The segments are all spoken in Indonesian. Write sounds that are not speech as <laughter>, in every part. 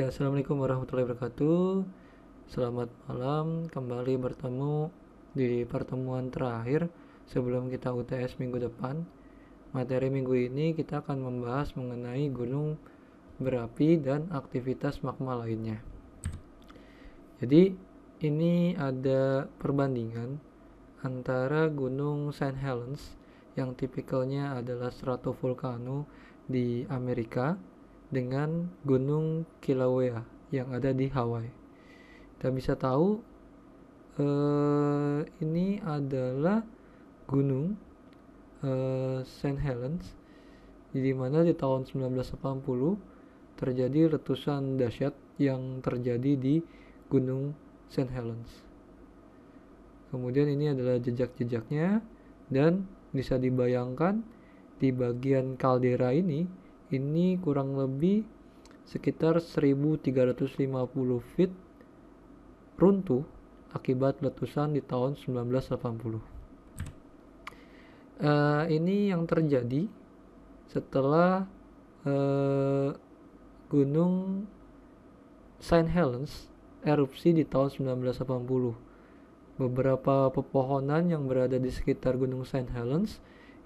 Ya, Assalamualaikum warahmatullahi wabarakatuh. Selamat malam, kembali bertemu di pertemuan terakhir sebelum kita UTS minggu depan. Materi minggu ini kita akan membahas mengenai gunung berapi dan aktivitas magma lainnya. Jadi, ini ada perbandingan antara gunung St. Helens yang tipikalnya adalah stratovulkano di Amerika dengan Gunung Kilauea yang ada di Hawaii. Kita bisa tahu eh, ini adalah gunung eh, St. Helens di mana di tahun 1980 terjadi letusan dahsyat yang terjadi di Gunung Saint Helens. Kemudian ini adalah jejak-jejaknya dan bisa dibayangkan di bagian kaldera ini ini kurang lebih sekitar 1350 feet runtuh akibat letusan di tahun 1980. Uh, eh, ini yang terjadi setelah uh, Gunung Saint Helens erupsi di tahun 1980. Beberapa pepohonan yang berada di sekitar Gunung Saint Helens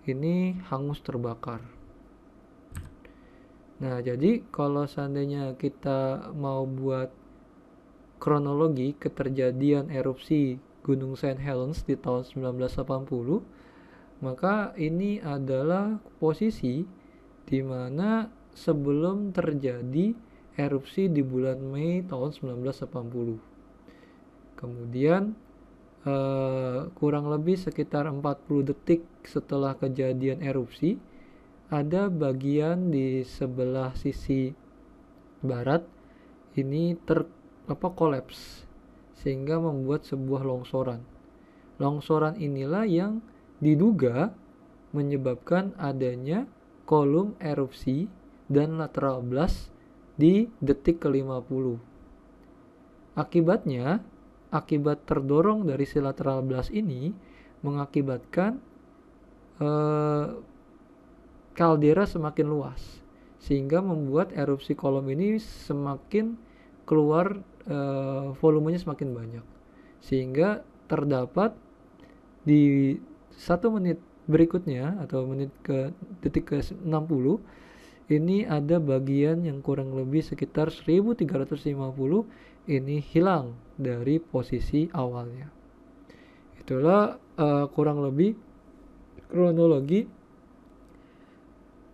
ini hangus terbakar. Nah, jadi kalau seandainya kita mau buat kronologi keterjadian erupsi Gunung St. Helens di tahun 1980, maka ini adalah posisi di mana sebelum terjadi erupsi di bulan Mei tahun 1980. Kemudian eh, kurang lebih sekitar 40 detik setelah kejadian erupsi, ada bagian di sebelah sisi barat ini ter apa kolaps sehingga membuat sebuah longsoran. Longsoran inilah yang diduga menyebabkan adanya kolom erupsi dan lateral blast di detik ke-50. Akibatnya, akibat terdorong dari si lateral blast ini mengakibatkan eh, kaldera semakin luas sehingga membuat erupsi kolom ini semakin keluar e, volumenya semakin banyak sehingga terdapat di satu menit berikutnya atau menit ke detik ke 60 ini ada bagian yang kurang lebih sekitar 1350 ini hilang dari posisi awalnya itulah uh, kurang lebih kronologi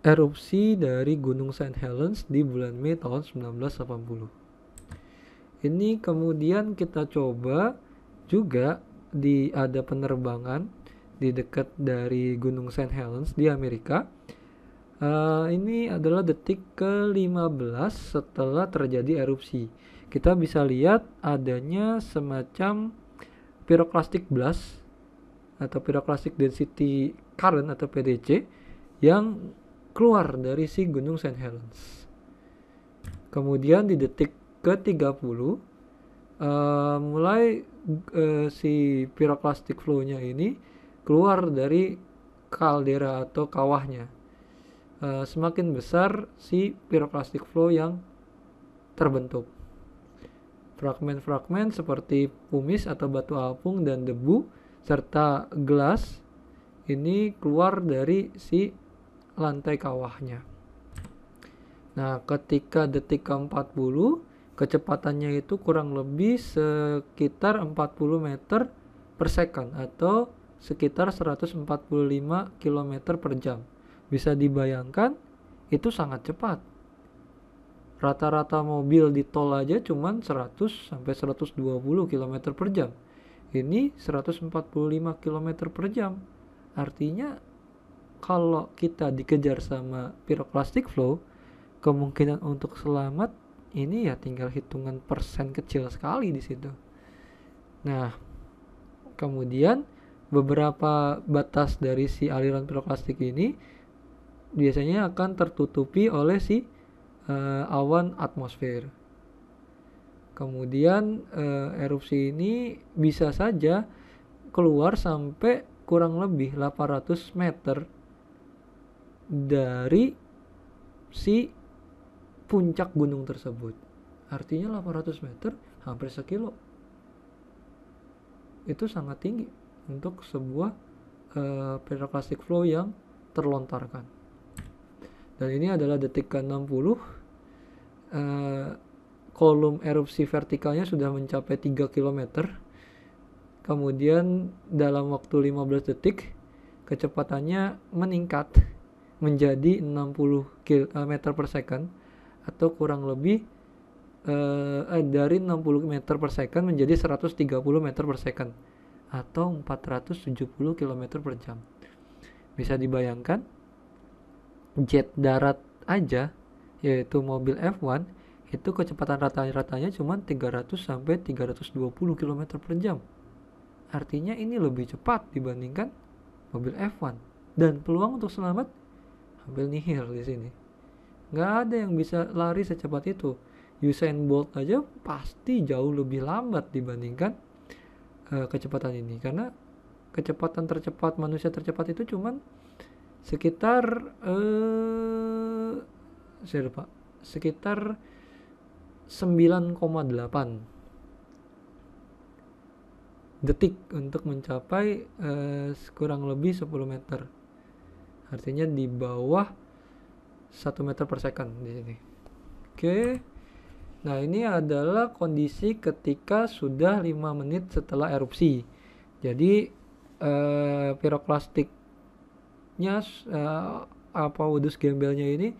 erupsi dari Gunung St. Helens di bulan Mei tahun 1980. Ini kemudian kita coba juga di ada penerbangan di dekat dari Gunung St. Helens di Amerika. Uh, ini adalah detik ke-15 setelah terjadi erupsi. Kita bisa lihat adanya semacam piroklastik blast atau piroklastik density current atau PDC yang keluar dari si Gunung St. Helens. Kemudian di detik ke-30 uh, eh, mulai uh, si piroklastik flow-nya ini keluar dari kaldera atau kawahnya. Uh, semakin besar si piroklastik flow yang terbentuk. Fragmen-fragmen seperti pumis atau batu apung dan debu serta gelas ini keluar dari si lantai kawahnya. Nah, ketika detik ke-40, kecepatannya itu kurang lebih sekitar 40 meter per second atau sekitar 145 km per jam. Bisa dibayangkan, itu sangat cepat. Rata-rata mobil di tol aja cuman 100 sampai 120 km per jam. Ini 145 km per jam. Artinya kalau kita dikejar sama piroklastik flow kemungkinan untuk selamat ini ya tinggal hitungan persen kecil sekali di situ nah kemudian beberapa batas dari si aliran piroklastik ini biasanya akan tertutupi oleh si uh, awan atmosfer kemudian uh, erupsi ini bisa saja keluar sampai kurang lebih 800 meter dari si puncak gunung tersebut. Artinya 800 meter hampir sekilo. Itu sangat tinggi untuk sebuah uh, eh, plastik flow yang terlontarkan. Dan ini adalah detik ke-60. Uh, eh, kolom erupsi vertikalnya sudah mencapai 3 km. Kemudian dalam waktu 15 detik kecepatannya meningkat menjadi 60 km eh, per second atau kurang lebih eh, eh dari 60 meter per second menjadi 130 meter per second atau 470 km per jam. Bisa dibayangkan jet darat aja yaitu mobil F1 itu kecepatan rata-ratanya cuma 300 sampai 320 km per jam. Artinya ini lebih cepat dibandingkan mobil F1 dan peluang untuk selamat hampir nihil di sini nggak ada yang bisa lari secepat itu Usain Bolt aja pasti jauh lebih lambat dibandingkan uh, kecepatan ini karena kecepatan tercepat manusia tercepat itu cuman sekitar eh saya lupa sekitar 9,8 detik untuk mencapai uh, kurang lebih 10 meter artinya di bawah 1 meter per second di sini oke nah ini adalah kondisi ketika sudah 5 menit setelah erupsi jadi eh, piroklastiknya eh, apa wudus gembelnya ini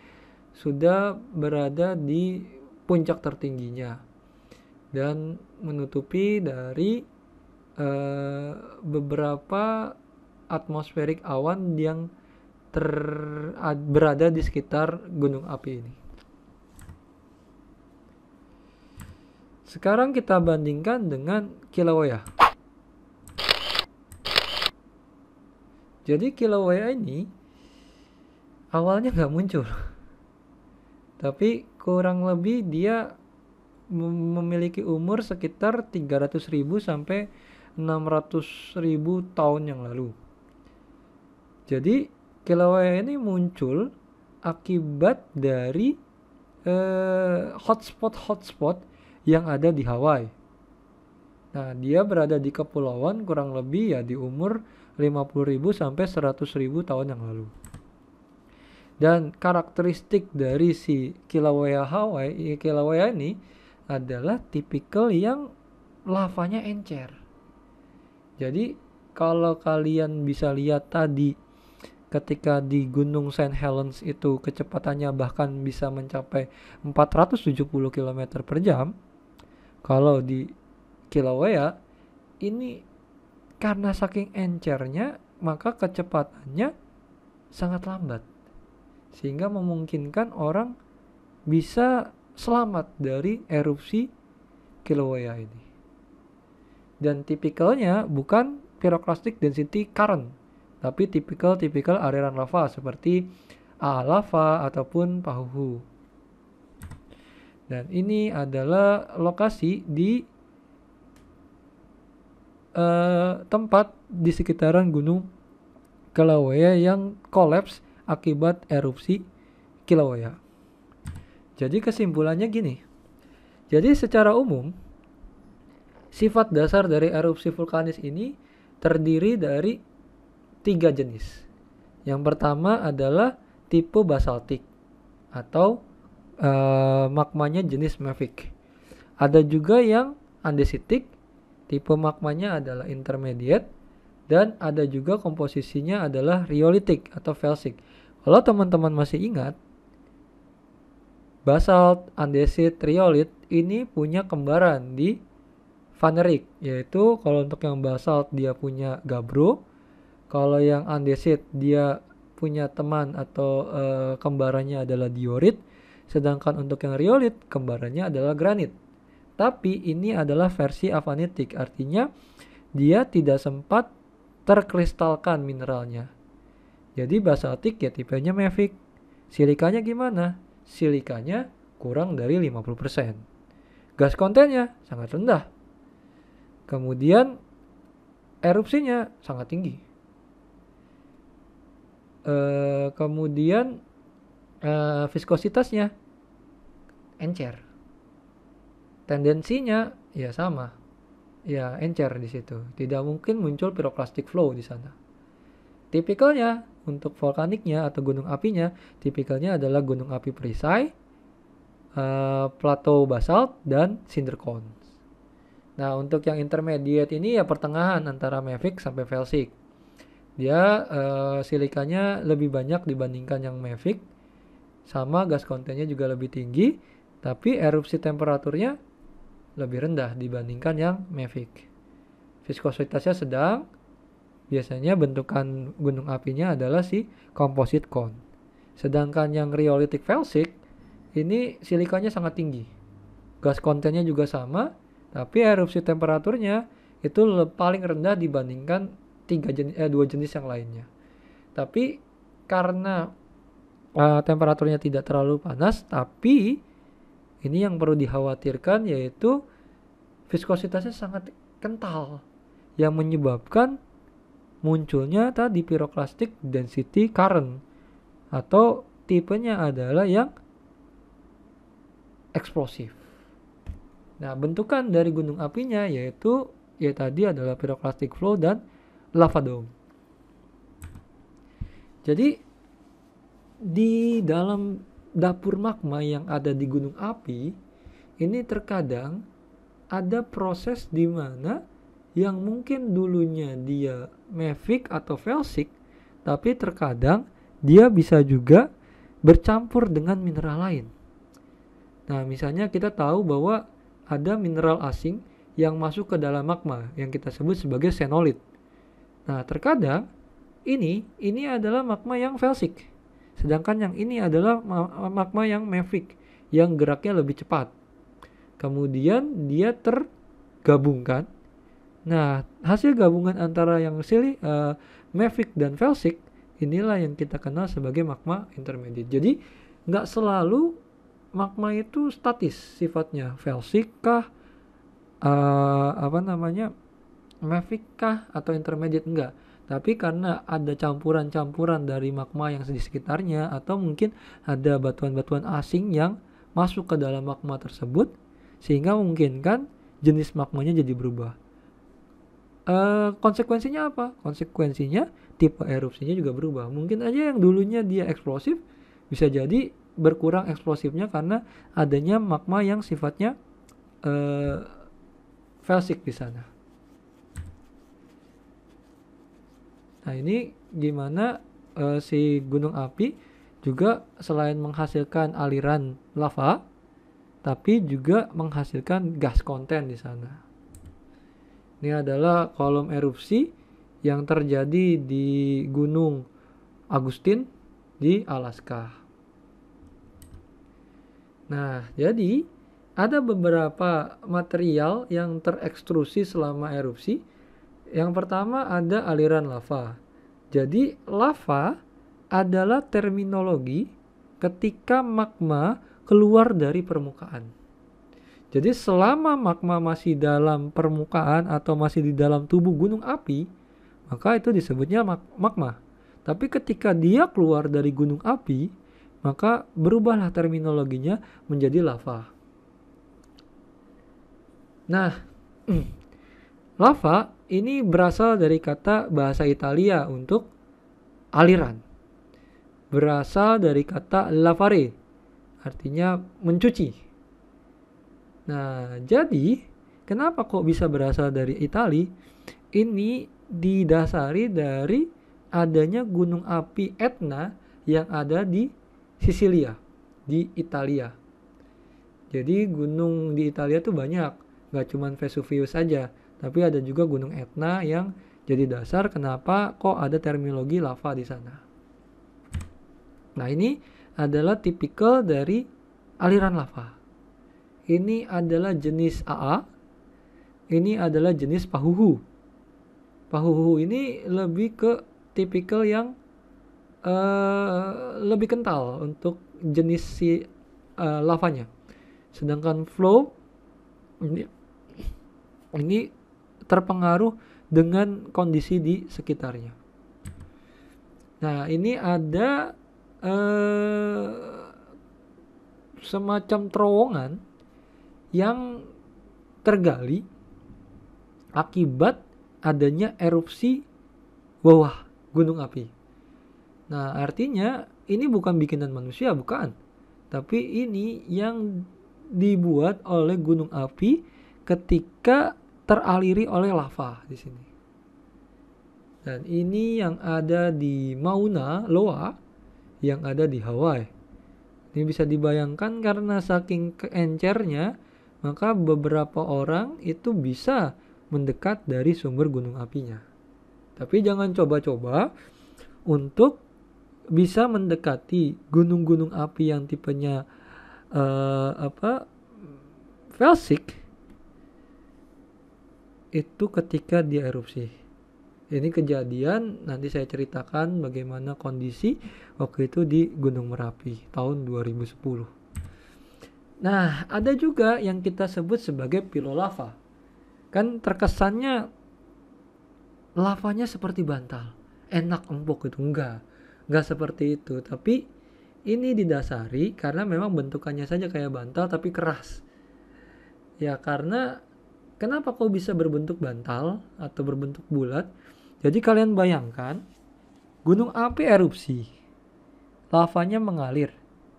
sudah berada di puncak tertingginya dan menutupi dari eh, beberapa atmosferik awan yang ter berada di sekitar gunung api ini. Sekarang kita bandingkan dengan Kilauea. Jadi Kilauea ini awalnya nggak muncul, <laughs> tapi kurang lebih dia memiliki umur sekitar 300.000 sampai 600.000 tahun yang lalu. Jadi Kilauea ini muncul akibat dari hotspot-hotspot eh, yang ada di Hawaii. Nah, dia berada di kepulauan kurang lebih ya di umur 50.000 sampai 100.000 tahun yang lalu. Dan karakteristik dari si Kilauea Hawaii, eh, Kilauea ini adalah tipikal yang lavanya encer. Jadi kalau kalian bisa lihat tadi ketika di Gunung St. Helens itu kecepatannya bahkan bisa mencapai 470 km per jam kalau di Kilauea ini karena saking encernya maka kecepatannya sangat lambat sehingga memungkinkan orang bisa selamat dari erupsi Kilauea ini dan tipikalnya bukan pyroclastic density current tapi tipikal-tipikal aliran lava seperti lava ataupun Pahuhu. Dan ini adalah lokasi di uh, tempat di sekitaran Gunung Kilauea yang kolaps akibat erupsi Kilauea. Jadi kesimpulannya gini. Jadi secara umum sifat dasar dari erupsi vulkanis ini terdiri dari tiga jenis. Yang pertama adalah tipe basaltik atau e, magmanya jenis mafik. Ada juga yang andesitik, tipe magmanya adalah intermediate dan ada juga komposisinya adalah riolitik atau felsik. Kalau teman-teman masih ingat, basalt, andesit, riolit ini punya kembaran di vanerik, yaitu kalau untuk yang basalt dia punya gabbro, kalau yang andesit dia punya teman atau uh, kembarannya adalah diorit, sedangkan untuk yang riolit kembarannya adalah granit. Tapi ini adalah versi avanitik, artinya dia tidak sempat terkristalkan mineralnya. Jadi basaltik ya tipenya mavic. Silikanya gimana? Silikanya kurang dari 50%. Gas kontennya sangat rendah. Kemudian erupsinya sangat tinggi. Eh, kemudian uh, viskositasnya encer tendensinya ya sama ya encer di situ tidak mungkin muncul piroklastik flow di sana tipikalnya untuk vulkaniknya atau gunung apinya tipikalnya adalah gunung api perisai uh, plateau basalt dan cinder cones Nah, untuk yang intermediate ini ya pertengahan antara mafic sampai felsic dia uh, eh, silikanya lebih banyak dibandingkan yang Mavic sama gas kontennya juga lebih tinggi tapi erupsi temperaturnya lebih rendah dibandingkan yang Mavic viskositasnya sedang biasanya bentukan gunung apinya adalah si komposit cone sedangkan yang rheolitic felsic ini silikanya sangat tinggi gas kontennya juga sama tapi erupsi temperaturnya itu paling rendah dibandingkan tiga jenis eh dua jenis yang lainnya. Tapi karena uh, temperaturnya tidak terlalu panas, tapi ini yang perlu dikhawatirkan yaitu viskositasnya sangat kental yang menyebabkan munculnya tadi piroklastik density current atau tipenya adalah yang eksplosif. Nah, bentukan dari gunung apinya yaitu ya tadi adalah piroklastik flow dan lava dome. Jadi di dalam dapur magma yang ada di gunung api ini terkadang ada proses di mana yang mungkin dulunya dia mavic atau felsik, tapi terkadang dia bisa juga bercampur dengan mineral lain. Nah, misalnya kita tahu bahwa ada mineral asing yang masuk ke dalam magma yang kita sebut sebagai senolit. Nah, terkadang ini ini adalah magma yang felsik Sedangkan yang ini adalah magma yang mafik yang geraknya lebih cepat. Kemudian dia tergabungkan. Nah, hasil gabungan antara yang sili uh, eh, dan felsik inilah yang kita kenal sebagai magma intermediate. Jadi, nggak selalu magma itu statis sifatnya felsik kah uh, eh, apa namanya Mavic kah atau intermediate enggak tapi karena ada campuran-campuran dari magma yang di sekitarnya atau mungkin ada batuan-batuan asing yang masuk ke dalam magma tersebut sehingga mungkin kan jenis magmanya jadi berubah e, konsekuensinya apa konsekuensinya tipe erupsinya juga berubah mungkin aja yang dulunya dia eksplosif bisa jadi berkurang eksplosifnya karena adanya magma yang sifatnya e, felsik di sana Nah ini gimana uh, si gunung api juga selain menghasilkan aliran lava, tapi juga menghasilkan gas konten di sana. Ini adalah kolom erupsi yang terjadi di Gunung Agustin di Alaska. Nah, jadi ada beberapa material yang terekstrusi selama erupsi yang pertama ada aliran lava. Jadi lava adalah terminologi ketika magma keluar dari permukaan. Jadi selama magma masih dalam permukaan atau masih di dalam tubuh gunung api, maka itu disebutnya magma. Tapi ketika dia keluar dari gunung api, maka berubahlah terminologinya menjadi lava. Nah, <clears throat> Lava ini berasal dari kata bahasa Italia untuk aliran. Berasal dari kata lavare, artinya mencuci. Nah, jadi kenapa kok bisa berasal dari Itali? Ini didasari dari adanya gunung api Etna yang ada di Sisilia, di Italia. Jadi gunung di Italia tuh banyak, nggak cuma Vesuvius saja tapi ada juga Gunung Etna yang jadi dasar kenapa kok ada terminologi lava di sana. Nah, ini adalah tipikal dari aliran lava. Ini adalah jenis AA. Ini adalah jenis Pahuhu. Pahuhu ini lebih ke tipikal yang uh, lebih kental untuk jenis si uh, lavanya. Sedangkan flow ini, ini terpengaruh dengan kondisi di sekitarnya. Nah, ini ada eh, semacam terowongan yang tergali akibat adanya erupsi bawah gunung api. Nah, artinya ini bukan bikinan manusia, bukan. Tapi ini yang dibuat oleh gunung api ketika teraliri oleh lava di sini. Dan ini yang ada di Mauna Loa yang ada di Hawaii. Ini bisa dibayangkan karena saking keencernya, maka beberapa orang itu bisa mendekat dari sumber gunung apinya. Tapi jangan coba-coba untuk bisa mendekati gunung-gunung api yang tipenya uh, apa felsik itu ketika dia erupsi. Ini kejadian nanti saya ceritakan bagaimana kondisi waktu itu di Gunung Merapi tahun 2010. Nah, ada juga yang kita sebut sebagai pilolava. Kan terkesannya lavanya seperti bantal, enak empuk itu enggak. Enggak seperti itu, tapi ini didasari karena memang bentukannya saja kayak bantal tapi keras. Ya karena Kenapa kok bisa berbentuk bantal atau berbentuk bulat? Jadi kalian bayangkan gunung api erupsi. Lavanya mengalir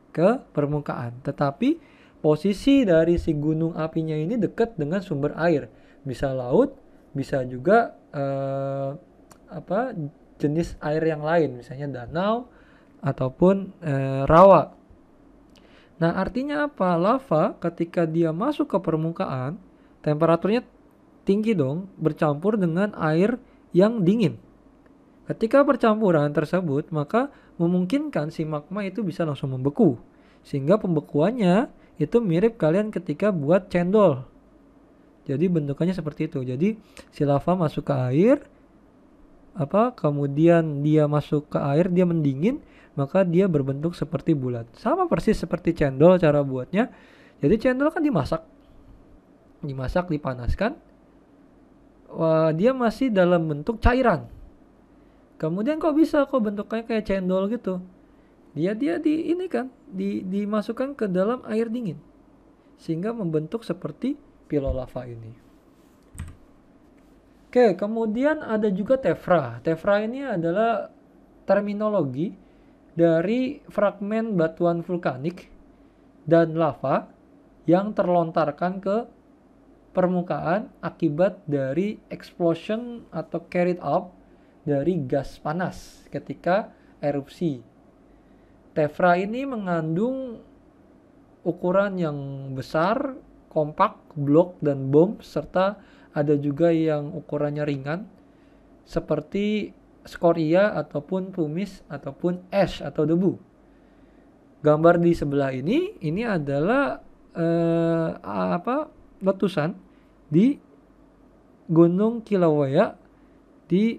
ke permukaan, tetapi posisi dari si gunung apinya ini dekat dengan sumber air. Bisa laut, bisa juga eh, apa jenis air yang lain, misalnya danau ataupun eh, rawa. Nah, artinya apa? Lava ketika dia masuk ke permukaan, temperaturnya tinggi dong bercampur dengan air yang dingin. Ketika percampuran tersebut, maka memungkinkan si magma itu bisa langsung membeku. Sehingga pembekuannya itu mirip kalian ketika buat cendol. Jadi bentukannya seperti itu. Jadi si lava masuk ke air apa kemudian dia masuk ke air dia mendingin maka dia berbentuk seperti bulat sama persis seperti cendol cara buatnya jadi cendol kan dimasak dimasak, dipanaskan, wah dia masih dalam bentuk cairan. Kemudian kok bisa kok bentuknya kayak cendol gitu? Dia dia di ini kan di, dimasukkan ke dalam air dingin sehingga membentuk seperti lava ini. Oke, kemudian ada juga tefra. Tefra ini adalah terminologi dari fragmen batuan vulkanik dan lava yang terlontarkan ke permukaan akibat dari explosion atau carried up dari gas panas ketika erupsi. Tefra ini mengandung ukuran yang besar, kompak, blok, dan bom, serta ada juga yang ukurannya ringan, seperti skoria ataupun pumis ataupun ash atau debu. Gambar di sebelah ini, ini adalah eh, apa letusan di Gunung Kilauea di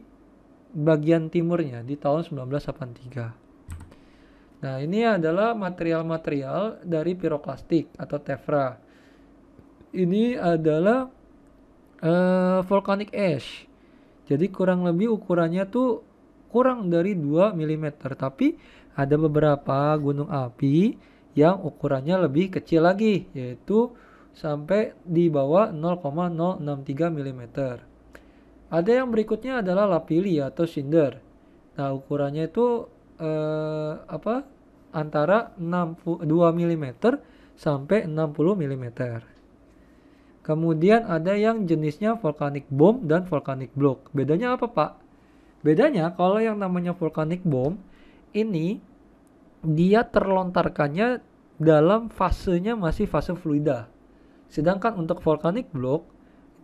bagian timurnya di tahun 1983. Nah, ini adalah material-material dari piroklastik atau tefra. Ini adalah uh, eh, volcanic ash. Jadi kurang lebih ukurannya tuh kurang dari 2 mm, tapi ada beberapa gunung api yang ukurannya lebih kecil lagi yaitu sampai di bawah 0,063 mm. Ada yang berikutnya adalah lapili atau cinder. Nah, ukurannya itu eh, apa? antara 62 mm sampai 60 mm. Kemudian ada yang jenisnya volcanic bomb dan volcanic block. Bedanya apa, Pak? Bedanya kalau yang namanya volcanic bomb ini dia terlontarkannya dalam fasenya masih fase fluida. Sedangkan untuk volcanic block,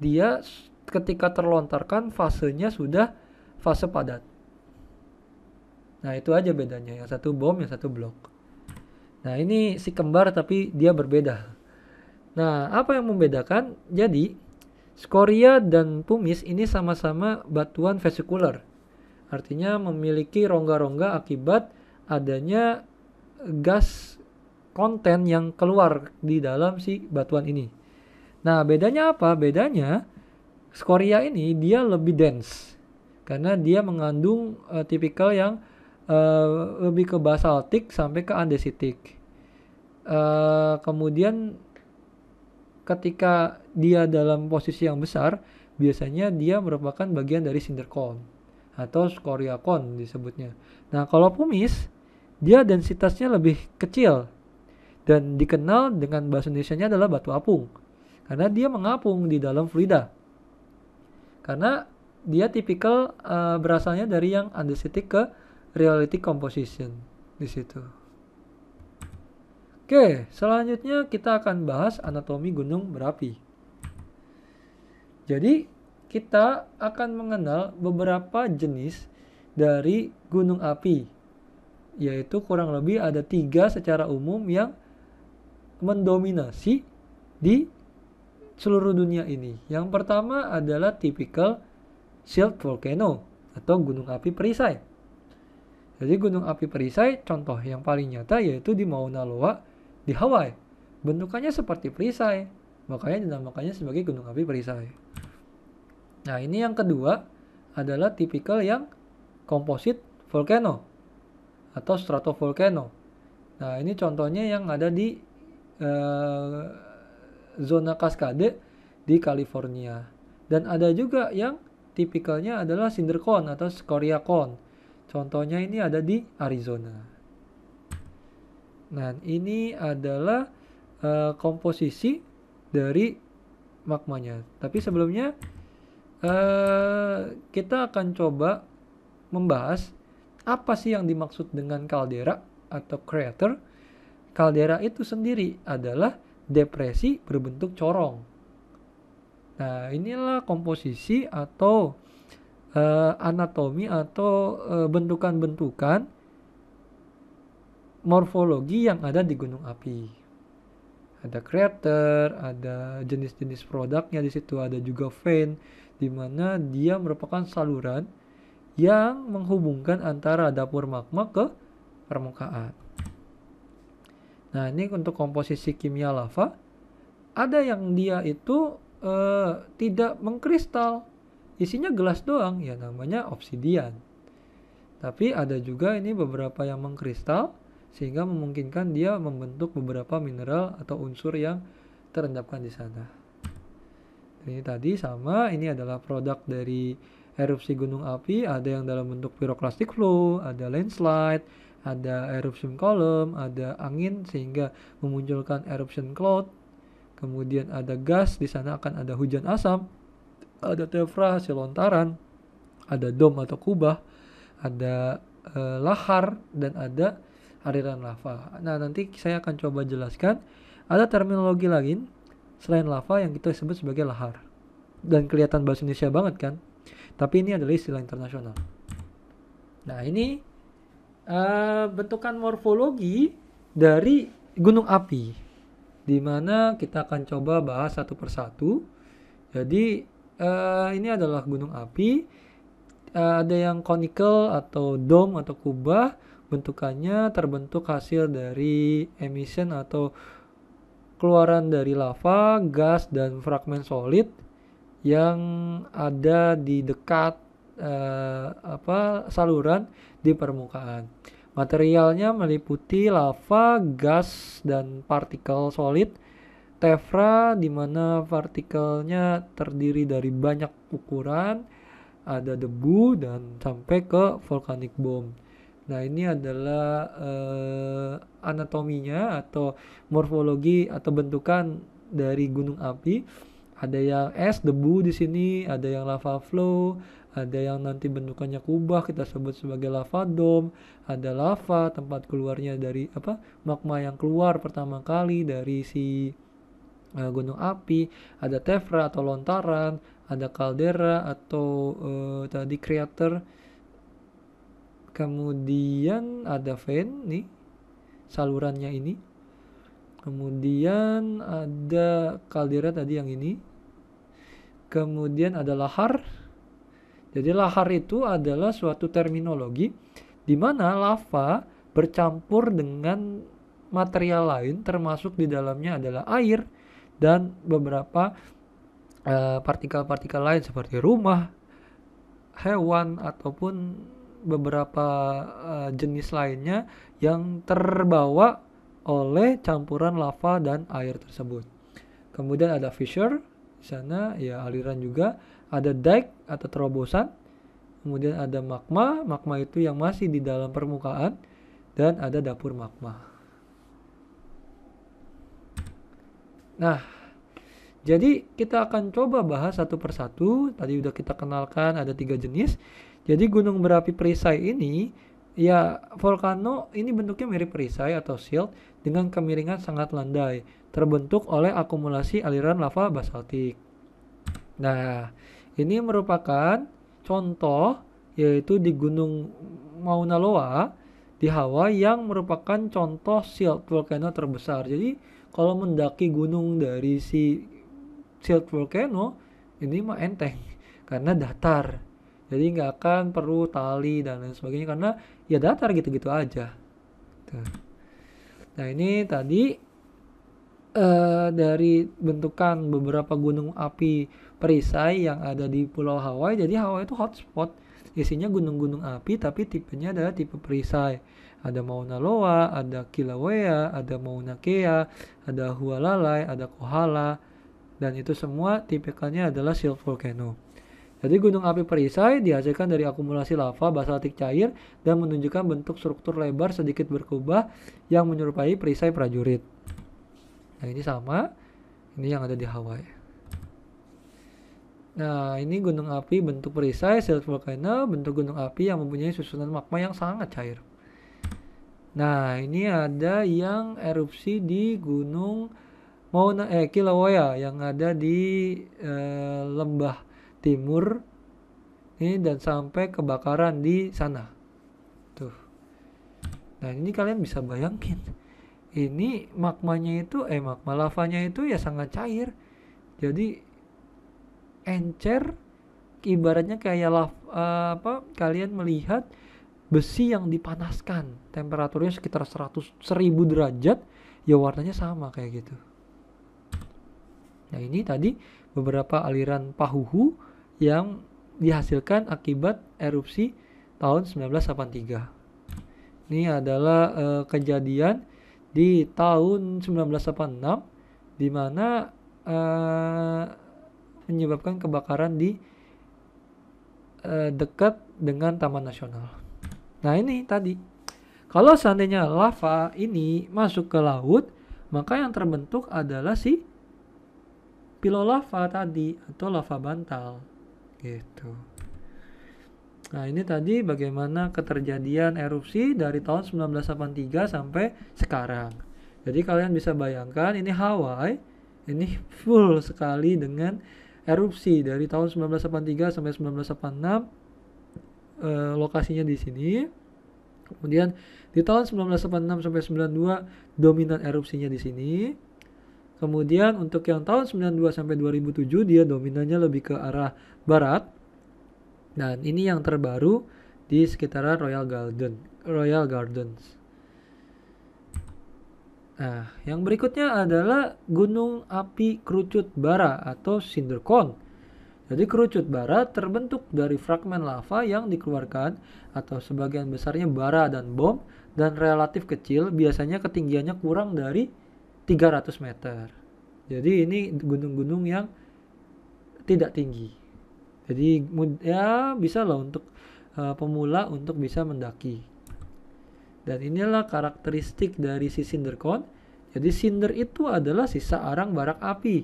dia ketika terlontarkan fasenya sudah fase padat. Nah, itu aja bedanya. Yang satu bom, yang satu blok. Nah, ini si kembar tapi dia berbeda. Nah, apa yang membedakan? Jadi, skoria dan pumis ini sama-sama batuan vesikuler Artinya memiliki rongga-rongga akibat adanya gas konten yang keluar di dalam si batuan ini. Nah, bedanya apa? Bedanya skoria ini dia lebih dense karena dia mengandung uh, tipikal yang uh, lebih ke basaltik sampai ke andesitik. Uh, kemudian ketika dia dalam posisi yang besar, biasanya dia merupakan bagian dari cinder cone atau skoria cone disebutnya. Nah, kalau pumis dia densitasnya lebih kecil dan dikenal dengan bahasa Indonesia-nya adalah batu apung karena dia mengapung di dalam fluida karena dia tipikal uh, eh, berasalnya dari yang andesitic ke reality composition di situ. Oke, selanjutnya kita akan bahas anatomi gunung berapi. Jadi, kita akan mengenal beberapa jenis dari gunung api, yaitu kurang lebih ada tiga secara umum yang mendominasi di seluruh dunia ini. Yang pertama adalah tipikal shield volcano atau gunung api perisai. Jadi gunung api perisai contoh yang paling nyata yaitu di Mauna Loa di Hawaii. Bentukannya seperti perisai, makanya dinamakannya sebagai gunung api perisai. Nah, ini yang kedua adalah tipikal yang komposit volcano atau stratovolcano. Nah, ini contohnya yang ada di Eh, zona kaskade di California. Dan ada juga yang tipikalnya adalah cinder cone atau scoria cone. Contohnya ini ada di Arizona. Nah, ini adalah uh, komposisi dari magmanya. Tapi sebelumnya uh, kita akan coba membahas apa sih yang dimaksud dengan kaldera atau crater kaldera itu sendiri adalah depresi berbentuk corong. Nah, inilah komposisi atau uh, anatomi atau bentukan eh, bentukan-bentukan morfologi yang ada di gunung api. Ada crater, ada jenis-jenis produknya di situ, ada juga vein di mana dia merupakan saluran yang menghubungkan antara dapur magma ke permukaan. Nah, ini untuk komposisi kimia lava, ada yang dia itu eh, tidak mengkristal, isinya gelas doang, ya namanya obsidian. Tapi ada juga ini beberapa yang mengkristal, sehingga memungkinkan dia membentuk beberapa mineral atau unsur yang terendapkan di sana. Ini tadi sama, ini adalah produk dari erupsi gunung api, ada yang dalam bentuk piroklastik flow, ada landslide, ada eruption column, ada angin sehingga memunculkan eruption cloud. Kemudian ada gas, di sana akan ada hujan asam, ada tefra hasil lontaran, ada dom atau kubah, ada e, lahar dan ada aliran lava. Nah, nanti saya akan coba jelaskan ada terminologi lain selain lava yang kita sebut sebagai lahar. Dan kelihatan bahasa Indonesia banget kan? Tapi ini adalah istilah internasional. Nah, ini uh, bentukan morfologi dari gunung api di mana kita akan coba bahas satu persatu. Jadi uh, ini adalah gunung api. Uh, ada yang conical atau dome atau kubah bentukannya terbentuk hasil dari emission atau keluaran dari lava, gas dan fragmen solid yang ada di dekat uh, apa saluran di permukaan. Materialnya meliputi lava, gas, dan partikel solid. Tefra di mana partikelnya terdiri dari banyak ukuran, ada debu dan sampai ke volcanic bomb. Nah, ini adalah eh, anatominya atau morfologi atau bentukan dari gunung api. Ada yang es, debu di sini, ada yang lava flow, ada yang nanti bentukannya kubah kita sebut sebagai lava dome ada lava tempat keluarnya dari apa magma yang keluar pertama kali dari si uh, gunung api ada tefra atau lontaran ada kaldera atau uh, tadi creator kemudian ada vein nih salurannya ini kemudian ada kaldera tadi yang ini kemudian ada lahar jadi lahar itu adalah suatu terminologi di mana lava bercampur dengan material lain termasuk di dalamnya adalah air dan beberapa eh, partikel-partikel uh, lain seperti rumah, hewan ataupun beberapa uh, jenis lainnya yang terbawa oleh campuran lava dan air tersebut. Kemudian ada fissure di sana ya aliran juga ada dike atau terobosan, kemudian ada magma, magma itu yang masih di dalam permukaan, dan ada dapur magma. Nah, jadi kita akan coba bahas satu persatu. Tadi udah kita kenalkan ada tiga jenis. Jadi gunung berapi perisai ini ya volcano ini bentuknya mirip perisai atau shield dengan kemiringan sangat landai terbentuk oleh akumulasi aliran lava basaltik. Nah, ini merupakan contoh yaitu di Gunung Mauna Loa di Hawaii yang merupakan contoh shield volcano terbesar. Jadi kalau mendaki gunung dari si shield volcano ini mah enteng karena datar. Jadi nggak akan perlu tali dan lain sebagainya karena ya datar gitu-gitu aja. Nah ini tadi uh, dari bentukan beberapa gunung api perisai yang ada di pulau Hawaii. Jadi Hawaii itu hotspot. Isinya gunung-gunung api tapi tipenya adalah tipe perisai. Ada Mauna Loa, ada Kilauea, ada Mauna Kea, ada Hualalai, ada Kohala. Dan itu semua tipikalnya adalah shield volcano. Jadi gunung api perisai dihasilkan dari akumulasi lava basaltik cair dan menunjukkan bentuk struktur lebar sedikit berkubah yang menyerupai perisai prajurit. Nah ini sama, ini yang ada di Hawaii. Nah, ini gunung api bentuk perisai silat volcano, bentuk gunung api yang mempunyai susunan magma yang sangat cair. Nah, ini ada yang erupsi di Gunung Mauna eh, Kilauea yang ada di eh, lembah timur ini dan sampai kebakaran di sana. Tuh. Nah, ini kalian bisa bayangin. Ini magmanya itu eh magma lavanya itu ya sangat cair. Jadi encer ibaratnya kayak lava, uh, eh, apa kalian melihat besi yang dipanaskan temperaturnya sekitar 100 1000 derajat ya warnanya sama kayak gitu nah ini tadi beberapa aliran pahuhu yang dihasilkan akibat erupsi tahun 1983 ini adalah uh, kejadian di tahun 1986 di mana uh, menyebabkan kebakaran di eh, dekat dengan Taman Nasional. Nah ini tadi, kalau seandainya lava ini masuk ke laut, maka yang terbentuk adalah si pilolava tadi atau lava bantal gitu. Nah ini tadi bagaimana keterjadian erupsi dari tahun 1983 sampai sekarang. Jadi kalian bisa bayangkan ini Hawaii ini full sekali dengan erupsi dari tahun 1983 sampai 1986 e, eh, lokasinya di sini. Kemudian di tahun 1986 sampai 92 dominan erupsinya di sini. Kemudian untuk yang tahun 92 sampai 2007 dia dominannya lebih ke arah barat. Dan ini yang terbaru di sekitaran Royal Garden, Royal Gardens. Nah, yang berikutnya adalah gunung api kerucut bara atau cinder cone. Jadi kerucut bara terbentuk dari fragmen lava yang dikeluarkan atau sebagian besarnya bara dan bom dan relatif kecil biasanya ketinggiannya kurang dari 300 meter. Jadi ini gunung-gunung yang tidak tinggi. Jadi ya bisa loh untuk uh, pemula untuk bisa mendaki dan inilah karakteristik dari si cinder cone. Jadi cinder itu adalah sisa arang barak api.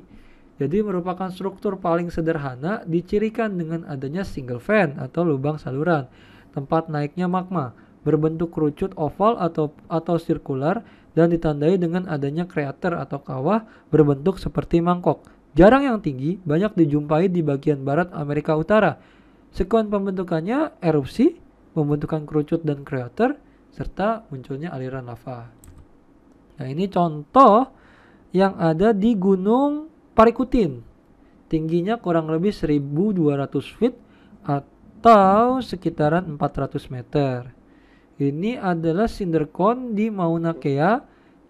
Jadi merupakan struktur paling sederhana dicirikan dengan adanya single fan atau lubang saluran, tempat naiknya magma, berbentuk kerucut oval atau atau sirkular dan ditandai dengan adanya krater atau kawah berbentuk seperti mangkok. Jarang yang tinggi, banyak dijumpai di bagian barat Amerika Utara. Sekuan pembentukannya erupsi, membentukkan kerucut dan krater, serta munculnya aliran lava. Nah, ini contoh yang ada di Gunung Parikutin. Tingginya kurang lebih 1200 feet atau sekitaran 400 meter. Ini adalah cinder cone di Mauna Kea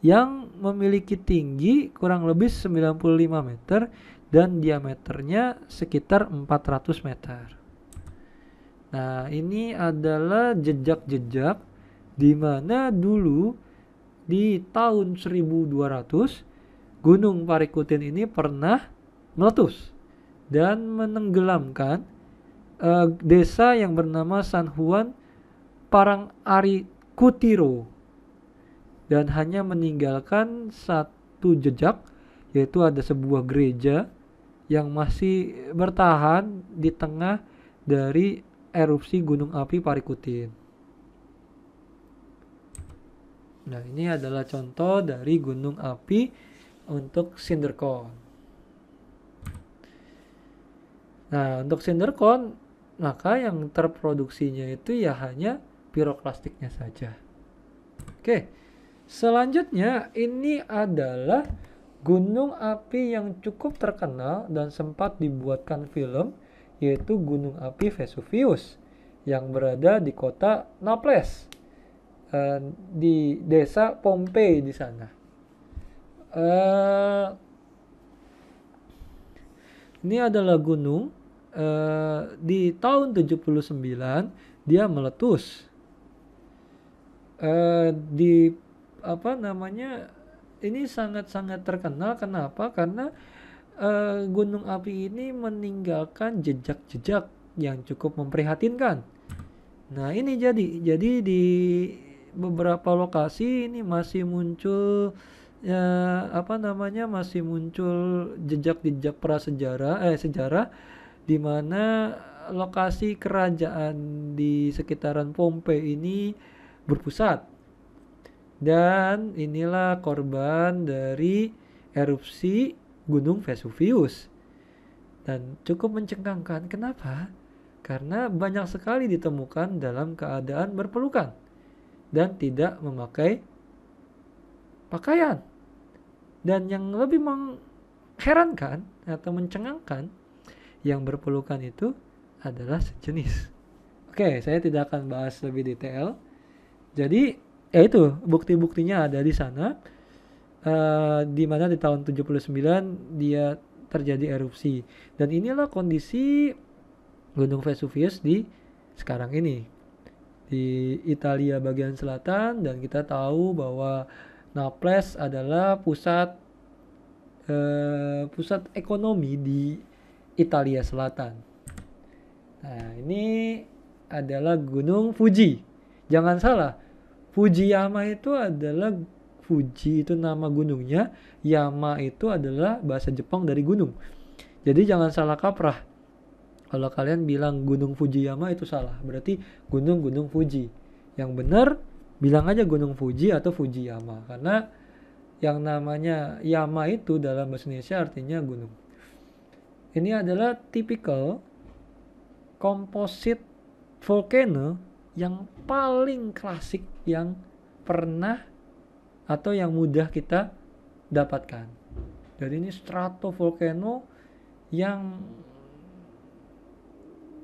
yang memiliki tinggi kurang lebih 95 meter dan diameternya sekitar 400 meter. Nah, ini adalah jejak-jejak di mana dulu di tahun 1200 Gunung Parikutin ini pernah meletus dan menenggelamkan uh, desa yang bernama San Juan Parang Ari Kutiro dan hanya meninggalkan satu jejak yaitu ada sebuah gereja yang masih bertahan di tengah dari erupsi gunung api Parikutin. Nah, ini adalah contoh dari gunung api untuk cinder cone. Nah, untuk cinder cone maka yang terproduksinya itu ya hanya piroklastiknya saja. Oke, selanjutnya ini adalah gunung api yang cukup terkenal dan sempat dibuatkan film, yaitu Gunung Api Vesuvius yang berada di kota Naples uh, di desa Pompei di sana. Uh, ini adalah gunung uh, di tahun 79 dia meletus. Uh, di apa namanya ini sangat-sangat terkenal kenapa? Karena uh, gunung api ini meninggalkan jejak-jejak yang cukup memprihatinkan. Nah, ini jadi jadi di beberapa lokasi ini masih muncul ya apa namanya masih muncul jejak-jejak prasejarah eh sejarah di mana lokasi kerajaan di sekitaran Pompei ini berpusat. Dan inilah korban dari erupsi Gunung Vesuvius. Dan cukup mencengangkan. Kenapa? Karena banyak sekali ditemukan dalam keadaan berpelukan dan tidak memakai pakaian. Dan yang lebih mengherankan atau mencengangkan yang berpelukan itu adalah sejenis. Oke, saya tidak akan bahas lebih detail. Jadi, ya itu bukti-buktinya ada di sana. Uh, di mana di tahun 79 dia terjadi erupsi. Dan inilah kondisi Gunung Vesuvius di sekarang ini di Italia bagian selatan dan kita tahu bahwa Naples adalah pusat eh, pusat ekonomi di Italia Selatan. Nah, ini adalah Gunung Fuji. Jangan salah, Fujiyama itu adalah Fuji itu nama gunungnya, Yama itu adalah bahasa Jepang dari gunung. Jadi jangan salah kaprah. Kalau kalian bilang Gunung Fujiyama itu salah, berarti gunung-gunung Fuji. Yang benar bilang aja Gunung Fuji atau Fujiyama karena yang namanya Yama itu dalam bahasa Indonesia artinya gunung. Ini adalah typical composite volcano yang paling klasik yang pernah atau yang mudah kita dapatkan. Jadi ini strato stratovolcano yang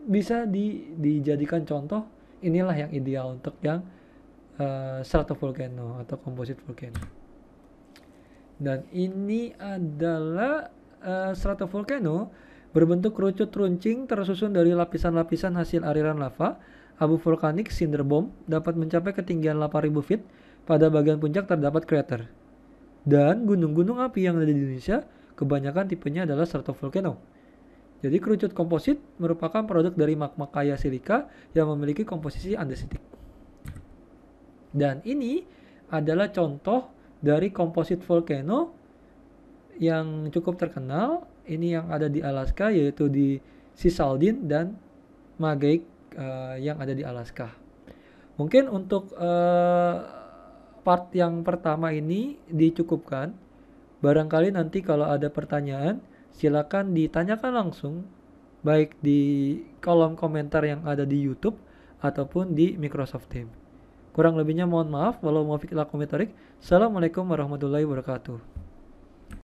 bisa di, dijadikan contoh inilah yang ideal untuk yang uh, eh, strato volcano atau komposit volcano dan ini adalah uh, eh, strato volcano berbentuk kerucut runcing tersusun dari lapisan-lapisan hasil aliran lava abu vulkanik cinder bomb dapat mencapai ketinggian 8000 feet pada bagian puncak terdapat crater dan gunung-gunung api yang ada di Indonesia kebanyakan tipenya adalah strato volcano jadi kerucut komposit merupakan produk dari magma kaya silika yang memiliki komposisi andesitik. Dan ini adalah contoh dari komposit volcano yang cukup terkenal. Ini yang ada di Alaska yaitu di Sisaldin dan Magake uh, eh, yang ada di Alaska. Mungkin untuk uh, part yang pertama ini dicukupkan. Barangkali nanti kalau ada pertanyaan silakan ditanyakan langsung baik di kolom komentar yang ada di YouTube ataupun di Microsoft Teams. Kurang lebihnya mohon maaf. Walau mau ila komentarik. Assalamualaikum warahmatullahi wabarakatuh.